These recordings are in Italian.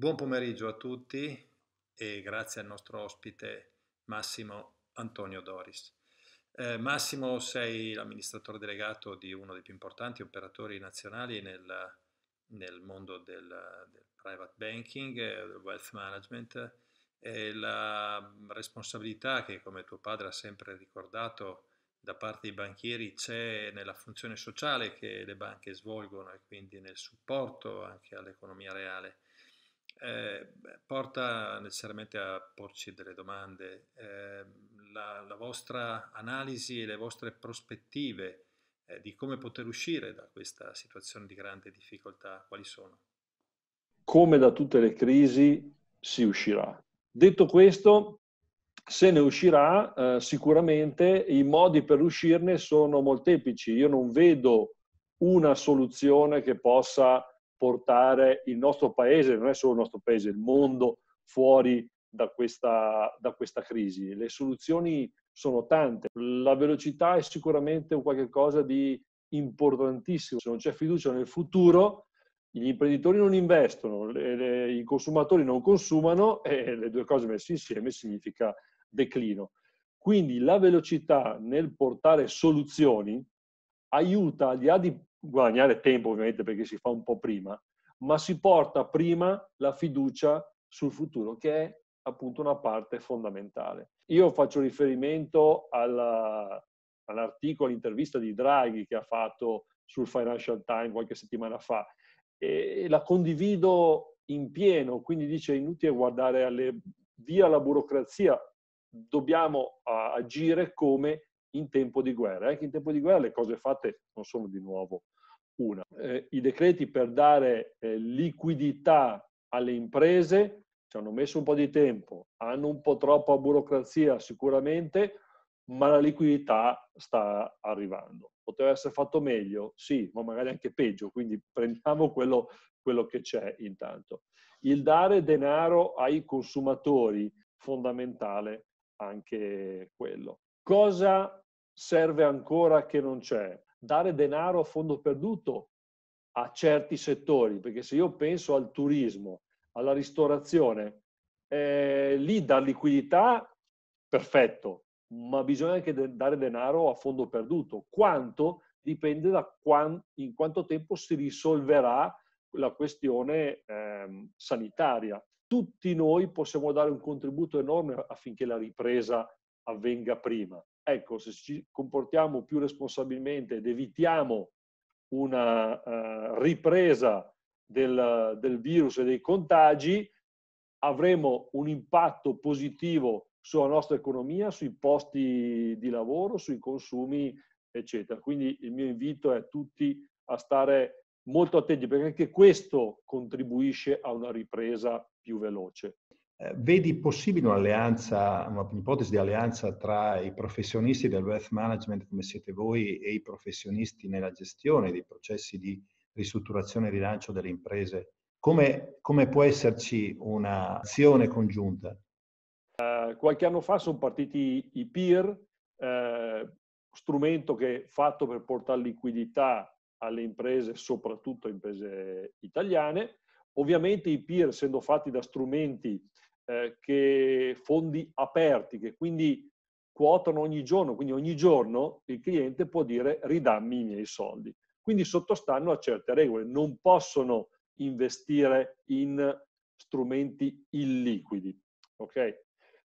Buon pomeriggio a tutti e grazie al nostro ospite Massimo Antonio Doris. Eh, Massimo, sei l'amministratore delegato di uno dei più importanti operatori nazionali nel, nel mondo del, del, private banking, eh, del wealth management. E la responsabilità che, come tuo padre ha sempre ricordato, da parte dei banchieri c'è nella funzione sociale che le banche svolgono e quindi nel supporto anche all'economia reale eh, porta necessariamente a porci delle domande. Eh, la, la, vostra analisi e le vostre prospettive eh, di come poter uscire da questa situazione di grande difficoltà, quali sono? Come da tutte le crisi si uscirà. Detto questo, se ne uscirà eh, sicuramente i modi per uscirne sono molteplici. Io non vedo una soluzione che possa portare il nostro paese, non è solo il nostro paese, il mondo fuori da questa, da questa crisi. Le soluzioni sono tante. La velocità è sicuramente qualcosa di importantissimo. Se non c'è fiducia nel futuro, gli imprenditori non investono, le, le, i consumatori non consumano e le due cose messe insieme significa declino. Quindi la velocità nel portare soluzioni aiuta, al di là di guadagnare tempo ovviamente perché si fa un po' prima, ma si porta prima la fiducia sul futuro, che è appunto una parte fondamentale. Io faccio riferimento alla, all'articolo, all'intervista di Draghi che ha fatto sul Financial Times qualche settimana fa e la condivido in pieno, quindi dice è inutile guardare alle, via la burocrazia, dobbiamo agire come in tempo di guerra. Anche in tempo di guerra le cose fatte non sono di nuovo una. Eh, I decreti per dare eh, liquidità alle imprese ci hanno messo un po' di tempo, hanno un po' troppa burocrazia sicuramente, ma la liquidità sta arrivando. Poteva essere fatto meglio? Sì, ma magari anche peggio, quindi prendiamo quello, quello che c'è intanto. Il dare denaro ai consumatori, fondamentale anche quello. Cosa serve ancora che non c'è? dare denaro a fondo perduto a certi settori, perché se io penso al turismo, alla ristorazione, eh, lì da liquidità, perfetto, ma bisogna anche dare denaro a fondo perduto. Quanto? Dipende da quan, in quanto tempo si risolverà la questione eh, sanitaria. Tutti noi possiamo dare un contributo enorme affinché la ripresa avvenga prima. Ecco, se ci comportiamo più responsabilmente ed evitiamo una uh, ripresa del, del virus e dei contagi, avremo un impatto positivo sulla nostra economia, sui posti di lavoro, sui consumi, eccetera. Quindi il mio invito è a tutti a stare molto attenti perché anche questo contribuisce a una ripresa più veloce. Eh, vedi possibile un'alleanza, un'ipotesi di alleanza tra i professionisti del wealth management come siete voi e i professionisti nella gestione dei processi di ristrutturazione e rilancio delle imprese? Come, come può esserci un'azione congiunta? Uh, qualche anno fa sono partiti i peer, uh, strumento che è fatto per portare liquidità alle imprese, soprattutto imprese italiane. Ovviamente i peer, essendo fatti da strumenti eh, che fondi aperti, che quindi quotano ogni giorno, quindi ogni giorno il cliente può dire ridammi i miei soldi. Quindi sottostanno a certe regole, non possono investire in strumenti illiquidi. Okay?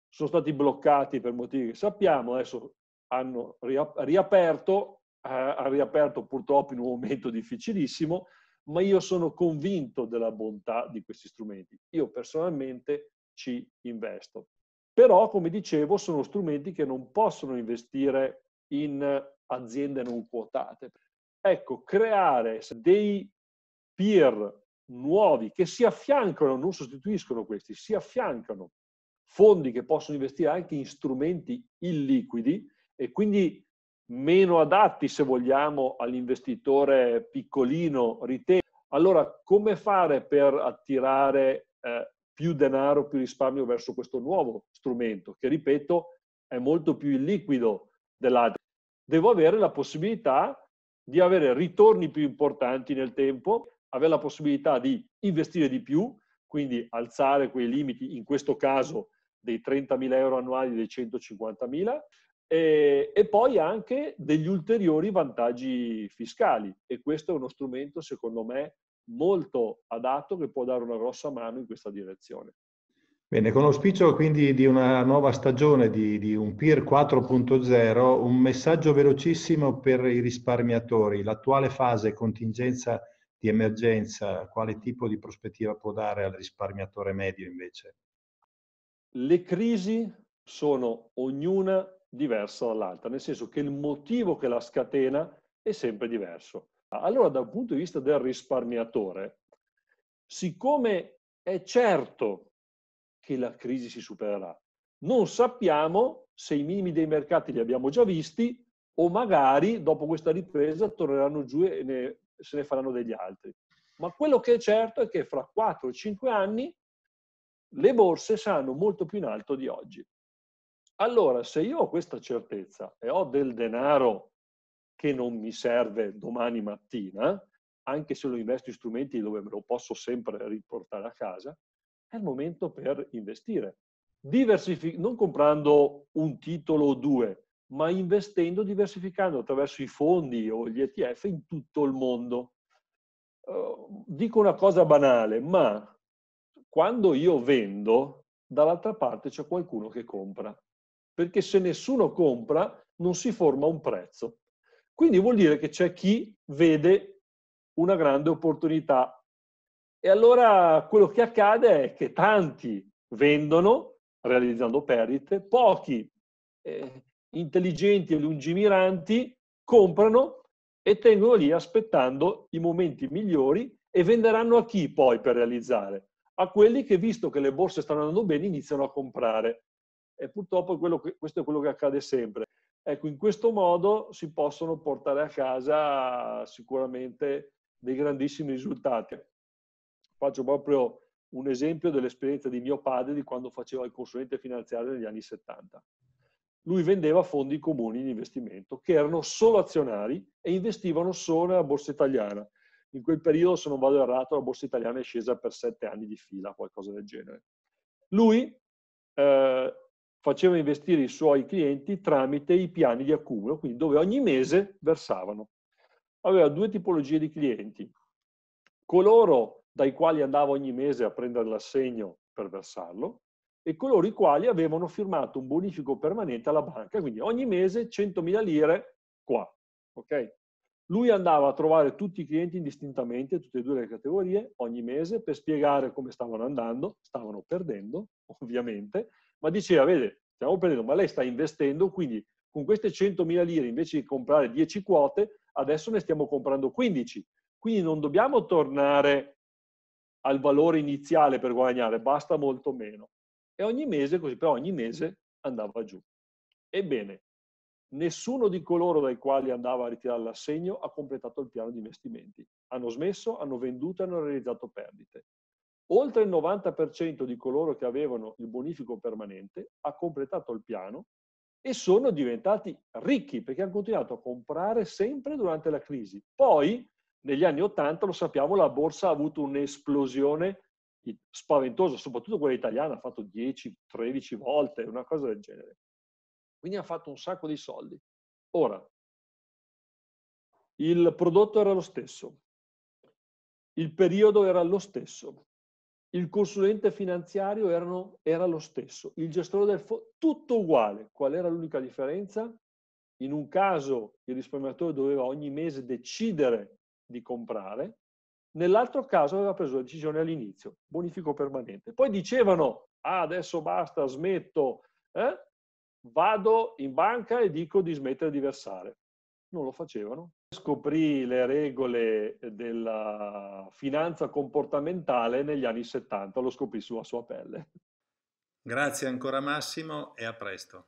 Sono stati bloccati per motivi che sappiamo, adesso hanno riaperto, eh, ha riaperto purtroppo in un momento difficilissimo, ma io sono convinto della bontà di questi strumenti. Io personalmente ci investo. Però, come dicevo, sono strumenti che non possono investire in aziende non quotate. Ecco, creare dei peer nuovi che si affiancano, non sostituiscono questi, si affiancano fondi che possono investire anche in strumenti illiquidi e quindi meno adatti, se vogliamo, all'investitore piccolino, retail. Allora, come fare per attirare eh, più denaro, più risparmio verso questo nuovo strumento, che ripeto è molto più illiquido dell'altro. Devo avere la possibilità di avere ritorni più importanti nel tempo, avere la possibilità di investire di più, quindi alzare quei limiti, in questo caso dei 30.000 euro annuali, dei 150.000, e, e, poi anche degli ulteriori vantaggi fiscali. E questo è uno strumento, secondo me, molto adatto che può dare una grossa mano in questa direzione. Bene, con l'auspicio quindi di una nuova stagione di, di un PIR 4.0, un messaggio velocissimo per i risparmiatori. L'attuale fase contingenza di emergenza, quale tipo di prospettiva può dare al risparmiatore medio invece? Le crisi sono ognuna diversa dall'altra, nel senso che il motivo che la scatena è sempre diverso. Allora, dal punto di vista del risparmiatore, siccome è certo che la crisi si supererà, non sappiamo se i minimi dei mercati li abbiamo già visti o magari dopo questa ripresa torneranno giù e ne, se ne faranno degli altri. Ma quello che è certo è che fra 4 o 5 anni le borse saranno molto più in alto di oggi. Allora, se io ho questa certezza e ho del denaro che non mi serve domani mattina, anche se lo investo in strumenti dove me lo posso sempre riportare a casa, è il momento per investire. Diversific- non comprando un titolo o due, ma investendo, diversificando attraverso i fondi o gli ETF in tutto il mondo. Uh, dico una cosa banale, ma quando io vendo, dall'altra parte c'è qualcuno che compra, perché se nessuno compra non si forma un prezzo. Quindi vuol dire che c'è chi vede una grande opportunità. E allora quello che accade è che tanti vendono realizzando perdite, pochi eh, intelligenti e lungimiranti comprano e tengono lì aspettando i momenti migliori e venderanno a chi poi per realizzare? A quelli che visto che le borse stanno andando bene iniziano a comprare. E purtroppo che, questo è quello che accade sempre. Ecco, in questo modo si possono portare a casa sicuramente dei grandissimi risultati. Faccio proprio un esempio dell'esperienza di mio padre di quando faceva il consulente finanziario negli anni 70. Lui vendeva fondi comuni di investimento che erano solo azionari e investivano solo nella borsa italiana. In quel periodo, se non vado errato, la borsa italiana è scesa per sette anni di fila, qualcosa del genere. Lui eh, faceva investire i suoi clienti tramite i piani di accumulo, quindi dove ogni mese versavano. Aveva due tipologie di clienti. Coloro dai quali andava ogni mese a prendere l'assegno per versarlo e coloro i quali avevano firmato un bonifico permanente alla banca, quindi ogni mese 100.000 lire qua. Okay? Lui andava a trovare tutti i clienti indistintamente, tutte e due le categorie, ogni mese per spiegare come stavano andando, stavano perdendo ovviamente, ma diceva, vede, stiamo perdendo, ma lei sta investendo, quindi con queste 100.000 lire invece di comprare 10 quote, adesso ne stiamo comprando 15. Quindi non dobbiamo tornare al valore iniziale per guadagnare, basta molto meno. E ogni mese, così però ogni mese andava giù. Ebbene, Nessuno di coloro dai quali andava a ritirare l'assegno ha completato il piano di investimenti. Hanno smesso, hanno venduto e hanno realizzato perdite. Oltre il 90% di coloro che avevano il bonifico permanente ha completato il piano e sono diventati ricchi perché hanno continuato a comprare sempre durante la crisi. Poi, negli anni 80, lo sappiamo, la borsa ha avuto un'esplosione spaventosa, soprattutto quella italiana, ha fatto 10-13 volte, una cosa del genere. Quindi ha fatto un sacco di soldi. Ora, il prodotto era lo stesso, il periodo era lo stesso, il consulente finanziario erano, era lo stesso, il gestore del fondo, tutto uguale. Qual era l'unica differenza? In un caso il risparmiatore doveva ogni mese decidere di comprare, nell'altro caso aveva preso la decisione all'inizio, bonifico permanente. Poi dicevano, ah, adesso basta, smetto, eh? vado in banca e dico di smettere di versare. Non lo facevano. Scoprì le regole della finanza comportamentale negli anni 70, lo scoprì sulla sua pelle. Grazie ancora Massimo e a presto.